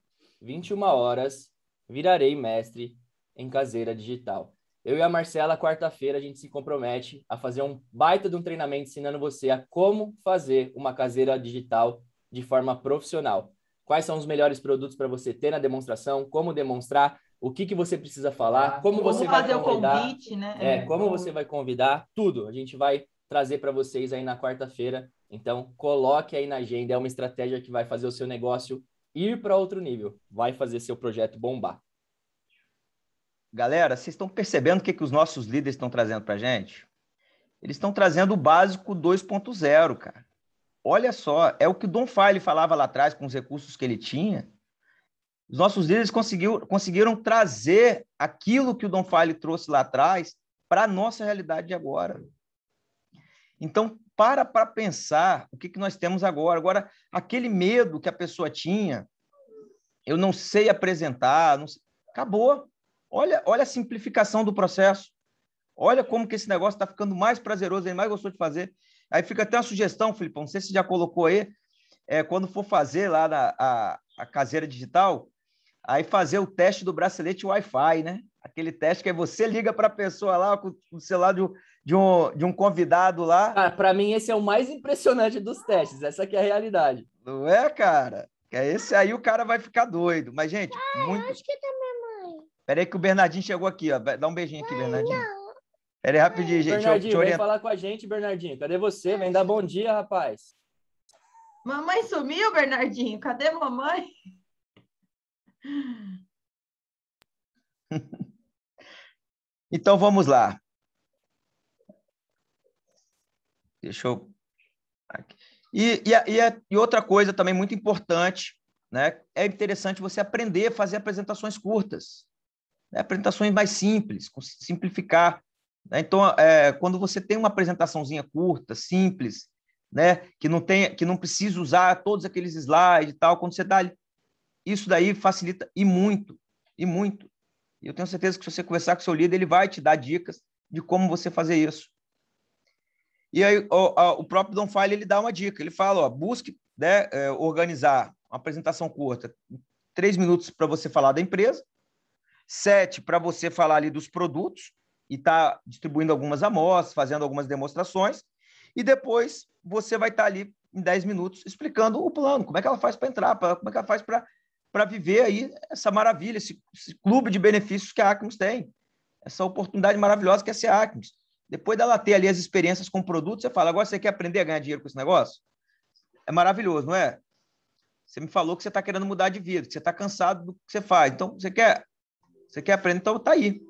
21 horas, virarei mestre em caseira digital eu e a Marcela, quarta-feira, a gente se compromete a fazer um baita de um treinamento ensinando você a como fazer uma caseira digital de forma profissional. Quais são os melhores produtos para você ter na demonstração, como demonstrar, o que, que você precisa falar, como, como você vai convidar. Convite, né? É, é, como você vai convidar, tudo. A gente vai trazer para vocês aí na quarta-feira. Então, coloque aí na agenda, é uma estratégia que vai fazer o seu negócio ir para outro nível, vai fazer seu projeto bombar. Galera, vocês estão percebendo o que, que os nossos líderes estão trazendo para a gente? Eles estão trazendo o básico 2.0, cara. Olha só, é o que o Don File falava lá atrás com os recursos que ele tinha. Os nossos líderes conseguiram trazer aquilo que o Don File trouxe lá atrás para a nossa realidade de agora. Então, para para pensar o que, que nós temos agora. Agora, aquele medo que a pessoa tinha, eu não sei apresentar, não sei, acabou. Olha, olha a simplificação do processo. Olha como que esse negócio está ficando mais prazeroso, ele mais gostou de fazer. Aí fica até uma sugestão, Filipão, não sei se já colocou aí, é, quando for fazer lá na, a, a caseira digital, aí fazer o teste do bracelete Wi-Fi, né? Aquele teste que aí você liga para a pessoa lá com o celular de, de, um, de um convidado lá. Ah, para mim esse é o mais impressionante dos testes, essa aqui é a realidade. Não é, cara? É Esse aí o cara vai ficar doido. Mas, gente, ah, muito... eu acho que também Espera aí que o Bernardinho chegou aqui, ó. Dá um beijinho aqui, Bernardinho. Não. Pera aí rapidinho, gente. Bernardinho, eu, vem falar com a gente, Bernardinho. Cadê você? Vem dar bom dia, rapaz. Mamãe sumiu, Bernardinho? Cadê mamãe? então vamos lá. Deixa eu. E, e, e, e outra coisa também muito importante, né? É interessante você aprender a fazer apresentações curtas né, apresentações mais simples, simplificar. Né? Então, é, quando você tem uma apresentaçãozinha curta, simples, né, que não tem, que não precisa usar todos aqueles slides e tal, quando você dá isso daí facilita e muito, e muito. Eu tenho certeza que se você conversar com seu líder, ele vai te dar dicas de como você fazer isso. E aí o, o próprio Don File ele dá uma dica, ele fala, ó, busque né, é, organizar uma apresentação curta, três minutos para você falar da empresa, Sete, para você falar ali dos produtos e tá distribuindo algumas amostras, fazendo algumas demonstrações. E depois você vai estar tá ali em 10 minutos explicando o plano, como é que ela faz para entrar, pra, como é que ela faz para viver aí essa maravilha, esse, esse, clube de benefícios que a Acmos tem, essa oportunidade maravilhosa que é ser a Acmos. Depois dela ter ali as experiências com produtos, você fala, agora você quer aprender a ganhar dinheiro com esse negócio? É maravilhoso, não é? Você me falou que você está querendo mudar de vida, que você está cansado do que você faz. Então, você quer você quer aprender? Então tá aí. Deixa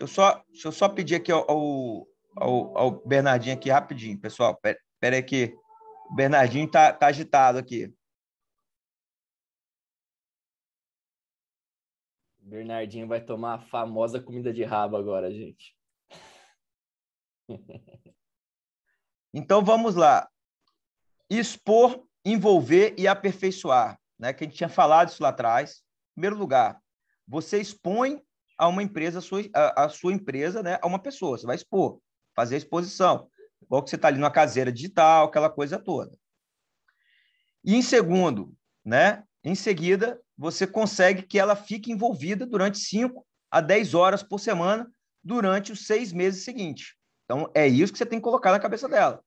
eu só, deixa eu só pedir aqui ao, ao, ao, Bernardinho aqui rapidinho, pessoal. Pera, pera aí que o Bernardinho tá, tá agitado aqui. Bernardinho vai tomar a famosa comida de rabo agora, gente. então vamos lá. Expor, envolver e aperfeiçoar, né? Que a gente tinha falado isso lá atrás. Em primeiro lugar, você expõe a uma empresa, a sua, a, a sua empresa, né, a uma pessoa. Você vai expor, fazer a exposição. Igual que você está ali numa caseira digital, aquela coisa toda. E em segundo, né, em seguida, você consegue que ela fique envolvida durante 5 a 10 horas por semana durante os seis meses seguintes. Então, é isso que você tem que colocar na cabeça dela.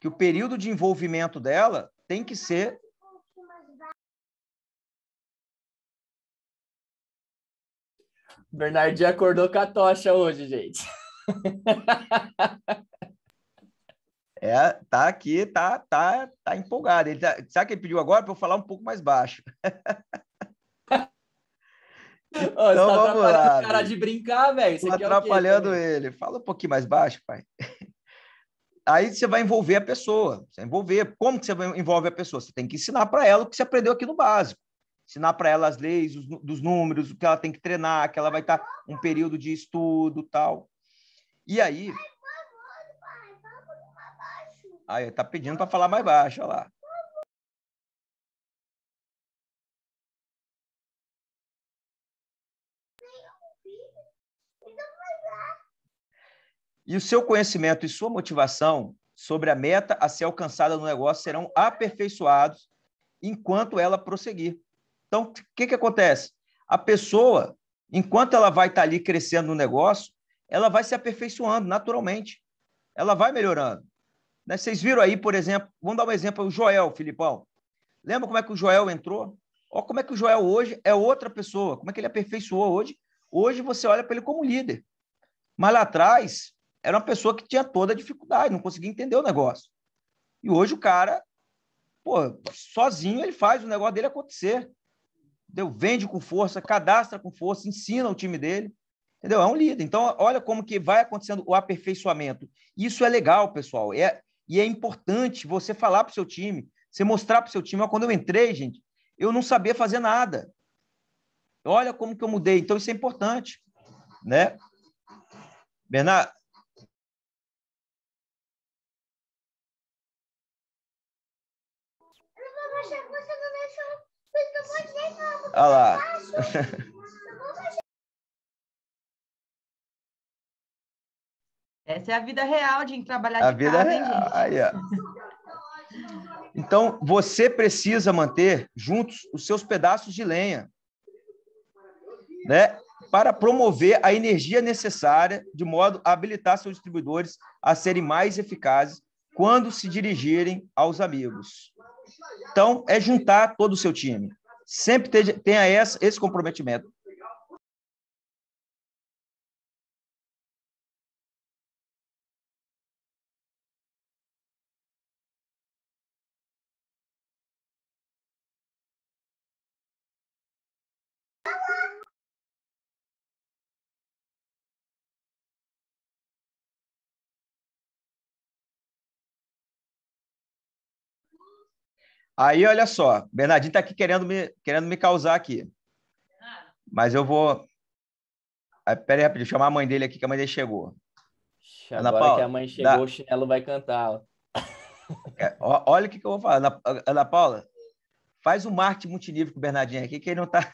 Que o período de envolvimento dela tem que ser Bernardinho acordou com a tocha hoje, gente. É, tá aqui, tá, tá, tá empolgado. Ele tá, sabe que ele pediu agora para eu falar um pouco mais baixo. Tá então Ô, tá vamos lá. Cara de brincar, velho. Tá atrapalhando ele. Fala um pouquinho mais baixo, pai. Aí você vai envolver a pessoa, você envolver. Como que você envolve a pessoa? Você tem que ensinar para ela o que você aprendeu aqui no básico ensinar para ela as leis os, dos números, o que ela tem que treinar, que ela vai estar tá um período de estudo tal. E aí. Aí, tá pedindo para falar mais baixo, olha lá. E o seu conhecimento e sua motivação sobre a meta a ser alcançada no negócio serão aperfeiçoados enquanto ela prosseguir. Então, o que, que acontece? A pessoa, enquanto ela vai estar tá ali crescendo no negócio, ela vai se aperfeiçoando naturalmente. Ela vai melhorando. Né? Vocês viram aí, por exemplo, vamos dar um exemplo, o Joel, Filipão. Lembra como é que o Joel entrou? Olha como é que o Joel hoje é outra pessoa, como é que ele aperfeiçoou hoje. Hoje você olha para ele como líder. Mas lá atrás, era uma pessoa que tinha toda a dificuldade, não conseguia entender o negócio. E hoje o cara, pô, sozinho ele faz o negócio dele acontecer entendeu? Vende com força, cadastra com força, ensina o time dele, entendeu? É um líder. Então, olha como que vai acontecendo o aperfeiçoamento. Isso é legal, pessoal. É, e é importante você falar para o seu time, você mostrar para o seu time. Ó, quando eu entrei, gente, eu não sabia fazer nada. Olha como que eu mudei. Então, isso é importante, né? Bernardo, Olha lá. Essa é a vida real de trabalhar a de vida casa, real. Aí, então, você precisa manter juntos os seus pedaços de lenha, né? Para promover a energia necessária, de modo a habilitar seus distribuidores a serem mais eficazes quando se dirigirem aos amigos. Então, é juntar todo o seu time sempre tenha esse comprometimento. Aí, olha só, Bernardinho está aqui querendo me, querendo me causar aqui. Mas eu vou. Pera aí, rapidinho, chamar a mãe dele aqui, que a mãe dele chegou. Ixi, Ana Paula, que a mãe chegou, dá... o chinelo vai cantar. É, olha o que, que, eu vou falar. Ana, Ana Paula, faz o um marketing multinível com o Bernardinho aqui, que ele não está.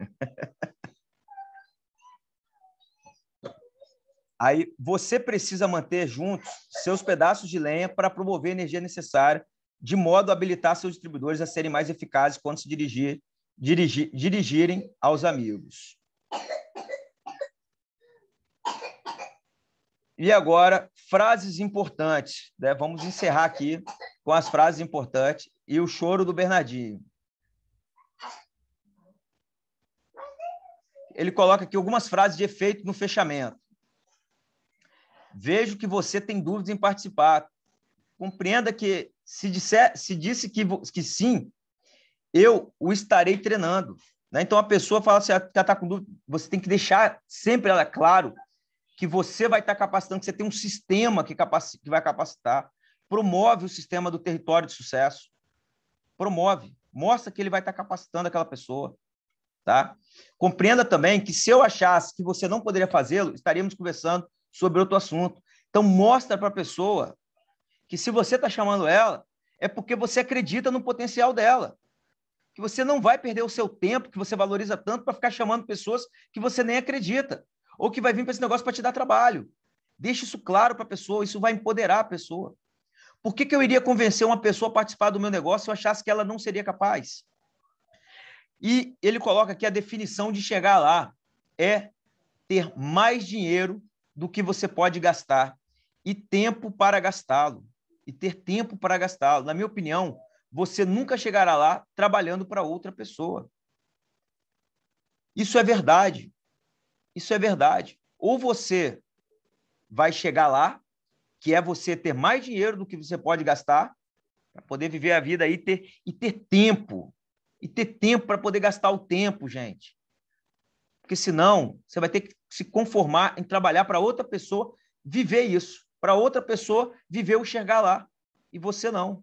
Aí você precisa manter juntos seus pedaços de lenha para promover a energia necessária, de modo a habilitar seus distribuidores a serem mais eficazes quando se dirigir, dirigir dirigirem aos amigos. E agora, frases importantes. Né? Vamos encerrar aqui com as frases importantes e o choro do Bernardinho. Ele coloca aqui algumas frases de efeito no fechamento. Vejo que você tem dúvidas em participar. Compreenda que se, disser, se disse que, que sim, eu o estarei treinando. Né? Então a pessoa fala assim, ela ah, está com dúvida, você tem que deixar sempre ela claro que você vai estar tá capacitando, que você tem um sistema que, que vai capacitar. Promove o sistema do território de sucesso. Promove. Mostra que ele vai estar tá capacitando aquela pessoa. Tá? Compreenda também que se eu achasse que você não poderia fazê-lo, estaríamos conversando sobre outro assunto. Então, mostra para a pessoa que se você está chamando ela, é porque você acredita no potencial dela. Que você não vai perder o seu tempo, que você valoriza tanto, para ficar chamando pessoas que você nem acredita. Ou que vai vir para esse negócio para te dar trabalho. Deixe isso claro para a pessoa, isso vai empoderar a pessoa. Por que, que eu iria convencer uma pessoa a participar do meu negócio se eu achasse que ela não seria capaz? E ele coloca aqui a definição de chegar lá é ter mais dinheiro do que você pode gastar e tempo para gastá-lo. E ter tempo para gastá-lo. Na minha opinião, você nunca chegará lá trabalhando para outra pessoa. Isso é verdade. Isso é verdade. Ou você vai chegar lá, que é você ter mais dinheiro do que você pode gastar, para poder viver a vida e ter, e ter tempo. E ter tempo para poder gastar o tempo, gente. Porque senão você vai ter que se conformar em trabalhar para outra pessoa viver isso, para outra pessoa viver o enxergar lá, e você não.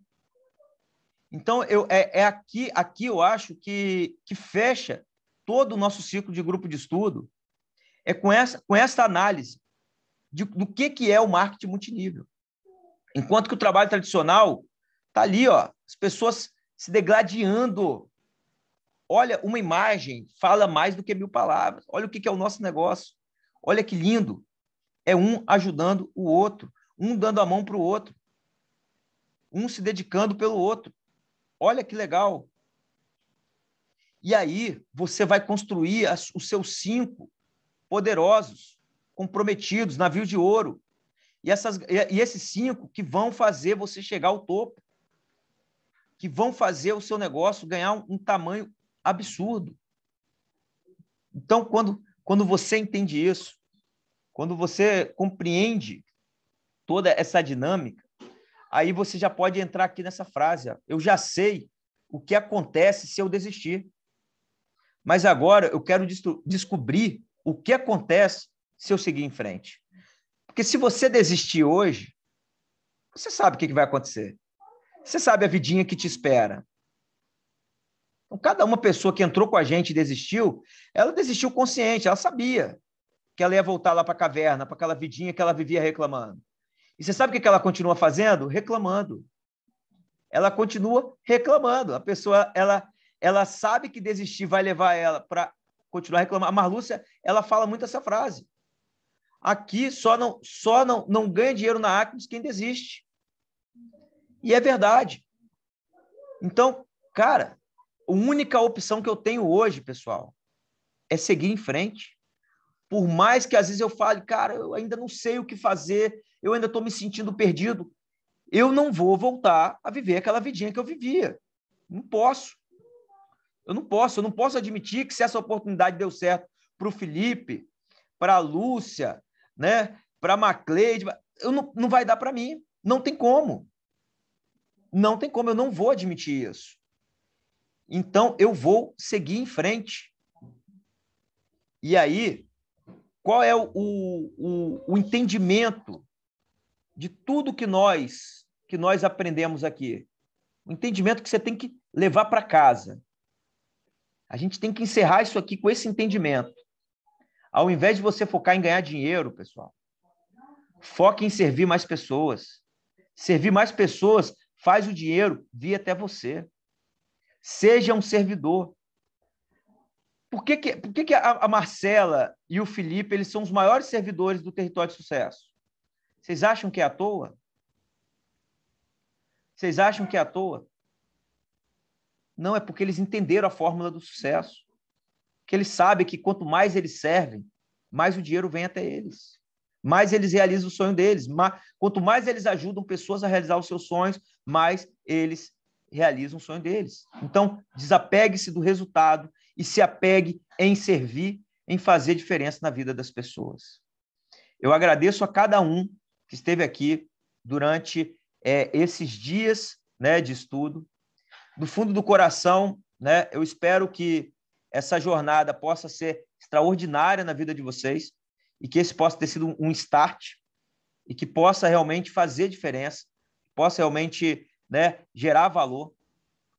Então, eu, é, é aqui, aqui eu acho que, que fecha todo o nosso ciclo de grupo de estudo, é com essa, com essa análise de, do que, que é o marketing multinível. Enquanto que o trabalho tradicional está ali, ó, as pessoas se degladiando Olha, uma imagem fala mais do que mil palavras. Olha o que, é o nosso negócio. Olha que lindo. É um ajudando o outro, um dando a mão para o outro, um se dedicando pelo outro. Olha que legal. E aí você vai construir as, os seus cinco poderosos, comprometidos, navios de ouro. E, essas, e esses cinco que vão fazer você chegar ao topo, que vão fazer o seu negócio ganhar um tamanho absurdo. Então, quando, quando você entende isso, quando você compreende toda essa dinâmica, aí você já pode entrar aqui nessa frase. Ó, eu já sei o que acontece se eu desistir. Mas agora eu quero descobrir o que acontece se eu seguir em frente. Porque se você desistir hoje, você sabe o que vai acontecer. Você sabe a vidinha que te espera. Então, cada uma pessoa que entrou com a gente e desistiu, ela desistiu consciente, ela sabia que ela ia voltar lá para a caverna, para aquela vidinha que ela vivia reclamando. E você sabe o que ela continua fazendo? Reclamando. Ela continua reclamando. A pessoa, ela, ela sabe que desistir vai levar ela para continuar reclamando. A Marlúcia, ela fala muito essa frase. Aqui só não só não, não ganha dinheiro na Acmes quem desiste. E é verdade. Então, cara, a única opção que eu tenho hoje, pessoal, é seguir em frente. Por mais que às vezes eu fale, cara, eu ainda não sei o que fazer, eu ainda estou me sentindo perdido, eu não vou voltar a viver aquela vidinha que eu vivia. Não posso. Eu não posso, eu não posso admitir que se essa oportunidade deu certo para o Felipe, para a Lúcia, né, para a Macleide, eu não, não vai dar para mim. Não tem como. Não tem como, eu não vou admitir isso. Então eu vou seguir em frente. E aí, qual é o, o, o entendimento de tudo que nós que nós aprendemos aqui? O entendimento que você tem que levar para casa. A gente tem que encerrar isso aqui com esse entendimento. Ao invés de você focar em ganhar dinheiro, pessoal, foque em servir mais pessoas. Servir mais pessoas faz o dinheiro vir até você. Seja um servidor. Por que, que, por que, que a, a Marcela e o Felipe eles são os maiores servidores do território de sucesso? Vocês acham que é à toa? Vocês acham que é à toa? Não, é porque eles entenderam a fórmula do sucesso. Que eles sabem que quanto mais eles servem, mais o dinheiro vem até eles. Mais eles realizam o sonho deles. Mais, quanto mais eles ajudam pessoas a realizar os seus sonhos, mais eles realizam um sonho deles. Então, desapegue-se do resultado e se apegue em servir, em fazer diferença na vida das pessoas. Eu agradeço a cada um que esteve aqui durante é, esses dias né, de estudo. Do fundo do coração, né, eu espero que essa jornada possa ser extraordinária na vida de vocês e que esse possa ter sido um start e que possa realmente fazer diferença, possa realmente né, gerar valor.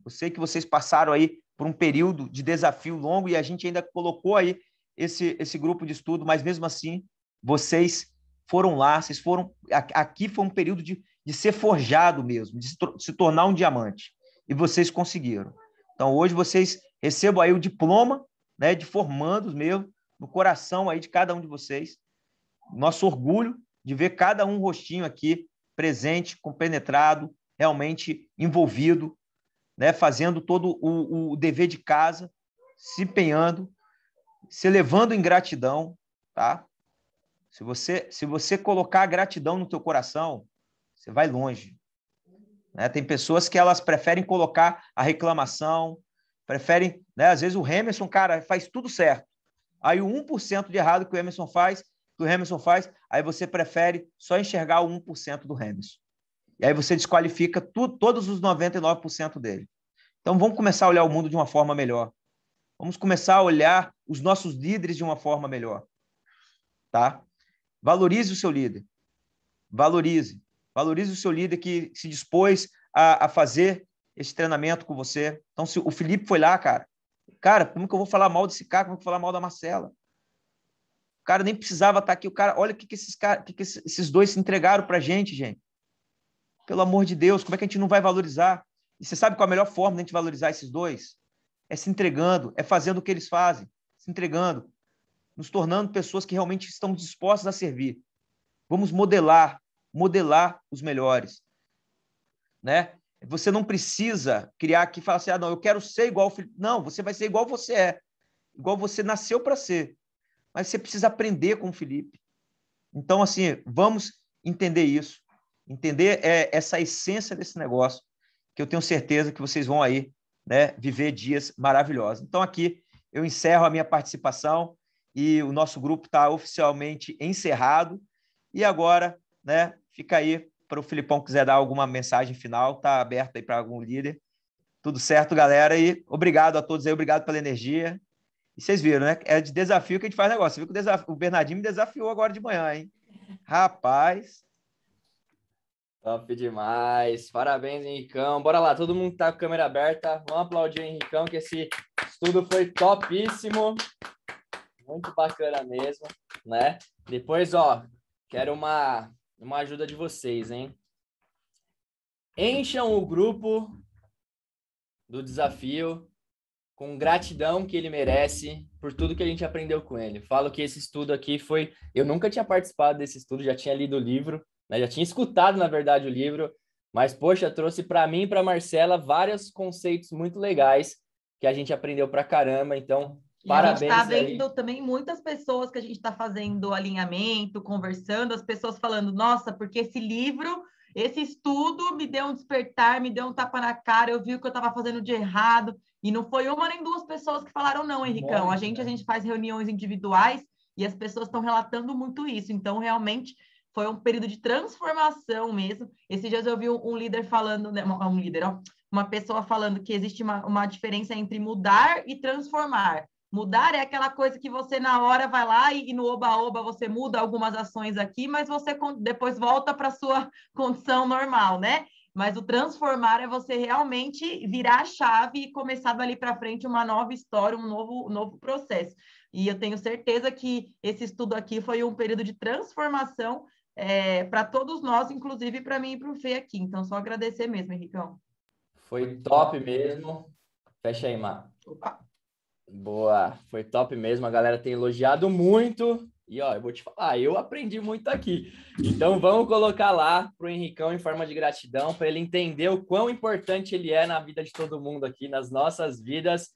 Eu sei que vocês passaram aí por um período de desafio longo e a gente ainda colocou aí esse, esse grupo de estudo, mas mesmo assim, vocês foram lá, vocês foram. Aqui foi um período de, de ser forjado mesmo, de se, tornar um diamante. E vocês conseguiram. Então, hoje vocês recebam aí o diploma né, de formandos mesmo, no coração aí de cada um de vocês. Nosso orgulho de ver cada um rostinho aqui presente, compenetrado, realmente envolvido, né, fazendo todo o, o dever de casa, se empenhando, se levando em gratidão, tá? Se você, se você colocar gratidão no teu coração, você vai longe. Né? Tem pessoas que elas preferem colocar a reclamação, preferem, né? às vezes o Emerson, cara, faz tudo certo. Aí o 1% de errado que o Emerson faz, que o Emerson faz, aí você prefere só enxergar o 1% do Emerson. E aí você desqualifica tu, todos os 99% dele. Então vamos começar a olhar o mundo de uma forma melhor. Vamos começar a olhar os nossos líderes de uma forma melhor. Tá? Valorize o seu líder. Valorize. Valorize o seu líder que se dispôs a, a fazer esse treinamento com você. Então, se o Felipe foi lá, cara, cara, como que eu vou falar mal desse cara? Como que eu vou falar mal da Marcela? O cara nem precisava estar aqui. O cara, olha o que, que, esses, cara, que, que esses dois se entregaram a gente, gente. Pelo amor de Deus, como é que a gente não vai valorizar? E você sabe qual é a melhor forma de a gente valorizar esses dois? É se entregando, é fazendo o que eles fazem, se entregando, nos tornando pessoas que realmente estão dispostas a servir. Vamos modelar, modelar os melhores, né? Você não precisa criar aqui e falar assim, ah, não, eu quero ser igual o Felipe. Não, você vai ser igual você é, igual você nasceu para ser. Mas você precisa aprender com o Felipe. Então, assim, vamos entender isso entender é, essa essência desse negócio, que eu tenho certeza que vocês vão aí né, viver dias maravilhosos. Então, aqui eu encerro a minha participação e o nosso grupo está oficialmente encerrado. E agora, né, fica aí para o Filipão quiser dar alguma mensagem final, está aberto aí para algum líder. Tudo certo, galera? E obrigado a todos aí, obrigado pela energia. E vocês viram, né? É de desafio que a gente faz negócio. Você viu que o, desafio, o Bernardinho me desafiou agora de manhã, hein? Rapaz, Top demais. Parabéns, Henricão. Bora lá, todo mundo que tá com a câmera aberta, vamos aplaudir o Henricão, que esse estudo foi topíssimo. Muito bacana mesmo, né? Depois, ó, quero uma, uma ajuda de vocês, hein? Encham o grupo do desafio com gratidão que ele merece por tudo que a gente aprendeu com ele. Falo que esse estudo aqui foi. Eu nunca tinha participado desse estudo, já tinha lido o livro, né? Já tinha escutado, na verdade, o livro, mas, poxa, trouxe para mim e para Marcela vários conceitos muito legais que a gente aprendeu para caramba. Então, e parabéns. A gente está vendo aí. também muitas pessoas que a gente está fazendo alinhamento, conversando, as pessoas falando, nossa, porque esse livro. Esse estudo me deu um despertar, me deu um tapa na cara, eu vi o que eu estava fazendo de errado. E não foi uma nem duas pessoas que falaram, não, Henricão. A gente, né? a gente faz reuniões individuais e as pessoas estão relatando muito isso. Então, realmente, foi um período de transformação mesmo. Esses dias eu vi um, líder falando, né, um, líder, ó, uma pessoa falando que existe uma, uma diferença entre mudar e transformar. Mudar é aquela coisa que você na hora vai lá e, e no oba-oba você muda algumas ações aqui, mas você depois volta para sua condição normal, né? Mas o transformar é você realmente virar a chave e começar dali para frente uma nova história, um novo, novo processo. E eu tenho certeza que esse estudo aqui foi um período de transformação é, para todos nós, inclusive para mim e para o Fê aqui. Então, só agradecer mesmo, Henricão. Foi top mesmo. Fecha aí, Mar. Opa. Boa, foi top mesmo. A galera tem elogiado muito. E ó, eu vou te falar, eu aprendi muito aqui. Então vamos colocar lá pro Henricão em forma de gratidão, para ele entender o quão importante ele é na vida de todo mundo aqui, nas nossas vidas,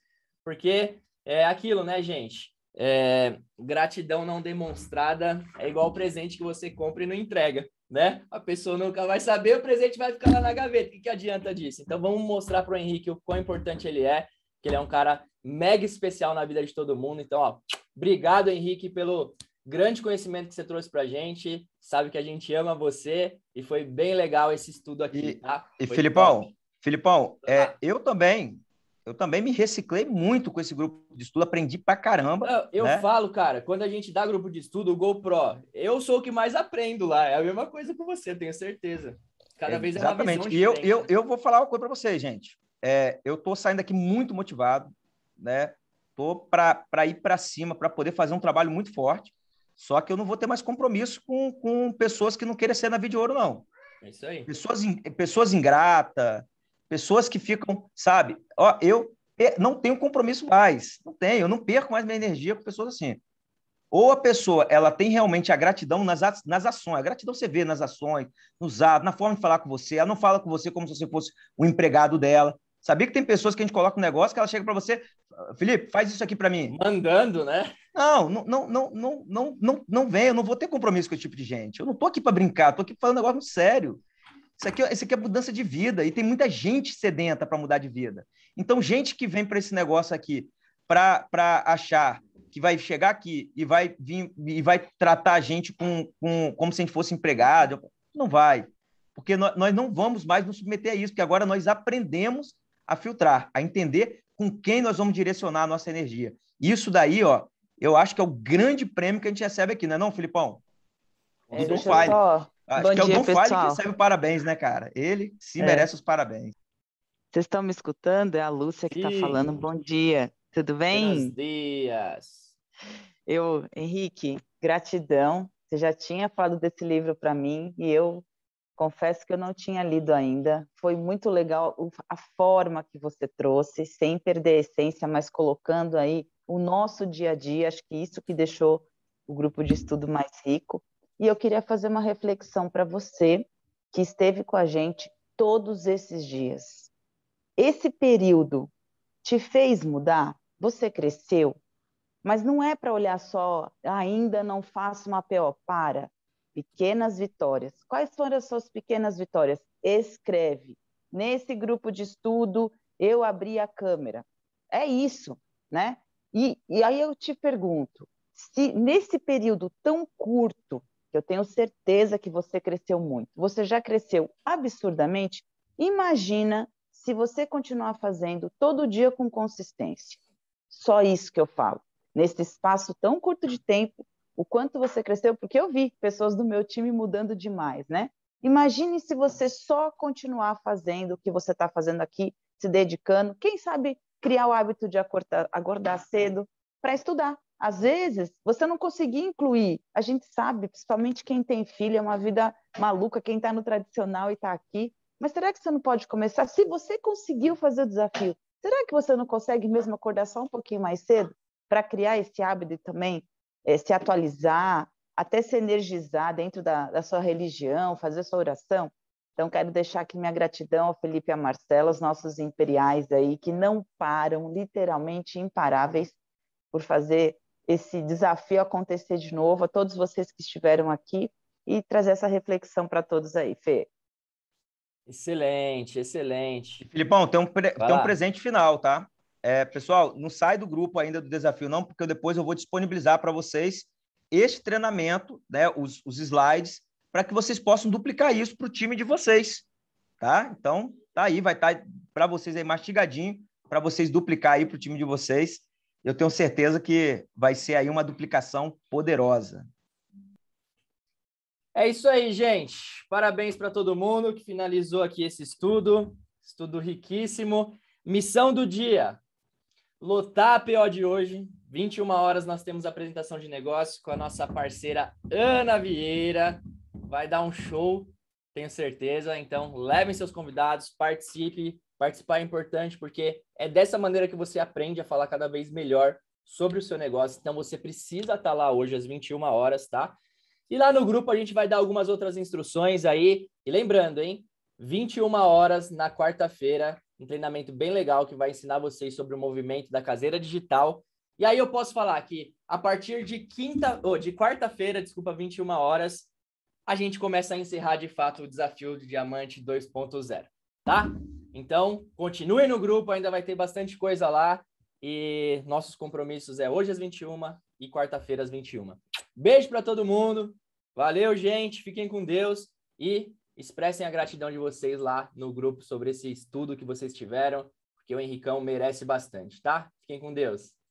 porque é aquilo, né, gente? É, gratidão não demonstrada é igual o presente que você compra e não entrega, né? A pessoa nunca vai saber, o presente vai ficar lá na gaveta. O que, que adianta disso? Então vamos mostrar para o Henrique o quão importante ele é, que ele é um cara mega especial na vida de todo mundo. Então, ó, obrigado, Henrique, pelo grande conhecimento que você trouxe para a gente. Sabe que a gente ama você e foi bem legal esse estudo aqui. E, tá? e Filipão, Filipão, é, ah. eu também eu também me reciclei muito com esse grupo de estudo, aprendi pra caramba. Eu, né? falo, cara, quando a gente dá grupo de estudo, o GoPro, eu sou o que mais aprendo lá. É a mesma coisa com você, tenho certeza. Cada é, vez é exatamente. uma visão E eu, eu, né? eu vou falar uma coisa para vocês, gente. É, eu tô saindo aqui muito motivado, né? Tô para ir para cima, para poder fazer um trabalho muito forte. Só que eu não vou ter mais compromisso com, com pessoas que não querem ser na Vídeo Ouro, não. É isso aí. Pessoas, pessoas ingratas, Pessoas que ficam, sabe? Ó, eu não tenho compromisso mais, não tenho, eu não perco mais minha energia com pessoas assim. Ou a pessoa, ela tem realmente a gratidão nas, nas ações, a gratidão você vê nas ações, nos atos, na forma de falar com você, ela não fala com você como se você fosse o empregado dela. Sabia que tem pessoas que a gente coloca um negócio que ela chega para você, ah, Felipe, faz isso aqui para mim. Mandando, né? Não, não, não, não, não, não, não, vem, eu não vou ter compromisso com esse tipo de gente. Eu não tô aqui para brincar, tô aqui falando um negócio sério. Isso aqui, é, isso aqui é mudança de vida e tem muita gente sedenta para mudar de vida. Então, gente que vem para esse negócio aqui para achar que vai chegar aqui e vai vir e vai tratar a gente com, com como se a gente fosse empregado, não vai. Porque nós, nós não vamos mais nos submeter a isso, porque agora nós aprendemos a filtrar, a entender com quem nós vamos direcionar a nossa energia. Isso daí, ó, eu acho que é o grande prêmio que a gente recebe aqui, não é não, Filipão? É, do Dom Só Acho Bom que é o Dom pessoal. Fale que recebe parabéns, né, cara? Ele se é. merece os parabéns. Vocês estão me escutando? É a Lúcia que está falando. Bom dia. Tudo bem? Bom dias. Eu, Henrique, gratidão. Você já tinha falado desse livro para mim e eu confesso que eu não tinha lido ainda. Foi muito legal a forma que você trouxe, sem perder a essência, mas colocando aí o nosso dia a dia. Acho que isso que deixou o grupo de estudo mais rico. E eu queria fazer uma reflexão para você que esteve com a gente todos esses dias. Esse período te fez mudar? Você cresceu? Mas não é para olhar só, ainda não faço uma PO. Para. Pequenas vitórias. Quais foram as suas pequenas vitórias? Escreve. Nesse grupo de estudo, eu abri a câmera. É isso, né? E, e aí eu te pergunto: se nesse período tão curto que eu tenho certeza que você cresceu muito. Você já cresceu absurdamente? Imagina se você continuar fazendo todo dia com consistência. Só isso que eu falo. Nesse espaço tão curto de tempo, o quanto você cresceu, porque eu vi pessoas do meu time mudando demais, né? Imagine se você só continuar fazendo o que você está fazendo aqui, se dedicando, quem sabe criar o hábito de acordar, acordar cedo para estudar, às vezes, você não conseguia incluir. A gente sabe, principalmente quem tem filho, é uma vida maluca, quem está no tradicional e está aqui. Mas será que você não pode começar? Se você conseguiu fazer o desafio, será que você não consegue mesmo acordar só um pouquinho mais cedo para criar esse hábito também, é, se atualizar, até se energizar dentro da, da sua religião, fazer sua oração? Então, quero deixar aqui minha gratidão ao Felipe e à Marcela, os nossos imperiais aí, que não param, literalmente imparáveis, por fazer esse desafio acontecer de novo, a todos vocês que estiveram aqui, e trazer essa reflexão para todos aí, Fê. Excelente, excelente. Filipão, tem um, pre... tem um presente final, tá? É, pessoal, não sai do grupo ainda do desafio, não, porque depois eu vou disponibilizar para vocês este treinamento, né, os, os slides, para que vocês possam duplicar isso para o time de vocês, tá? Então, tá aí, vai estar tá para vocês aí mastigadinho, para vocês duplicar aí para o time de vocês eu tenho certeza que vai ser aí uma duplicação poderosa. É isso aí, gente. Parabéns para todo mundo que finalizou aqui esse estudo, estudo riquíssimo. Missão do dia: lotar a PO de hoje. 21 horas nós temos a apresentação de negócio com a nossa parceira Ana Vieira. Vai dar um show, tenho certeza. Então, levem seus convidados, participe, Participar é importante porque é dessa maneira que você aprende a falar cada vez melhor sobre o seu negócio. Então você precisa estar tá lá hoje às 21 horas, tá? E lá no grupo a gente vai dar algumas outras instruções aí. E lembrando, hein? 21 horas na quarta-feira, um treinamento bem legal que vai ensinar vocês sobre o movimento da caseira digital. E aí eu posso falar que a partir de quinta, ou oh, de quarta-feira, desculpa, 21 horas, a gente começa a encerrar de fato o desafio de diamante 2.0, tá? Então, continue no grupo, ainda vai ter bastante coisa lá. E nossos compromissos é hoje às 21 e quarta-feira às 21. Beijo para todo mundo. Valeu, gente. Fiquem com Deus e expressem a gratidão de vocês lá no grupo sobre esse estudo que vocês tiveram, porque o Henricão merece bastante, tá? Fiquem com Deus.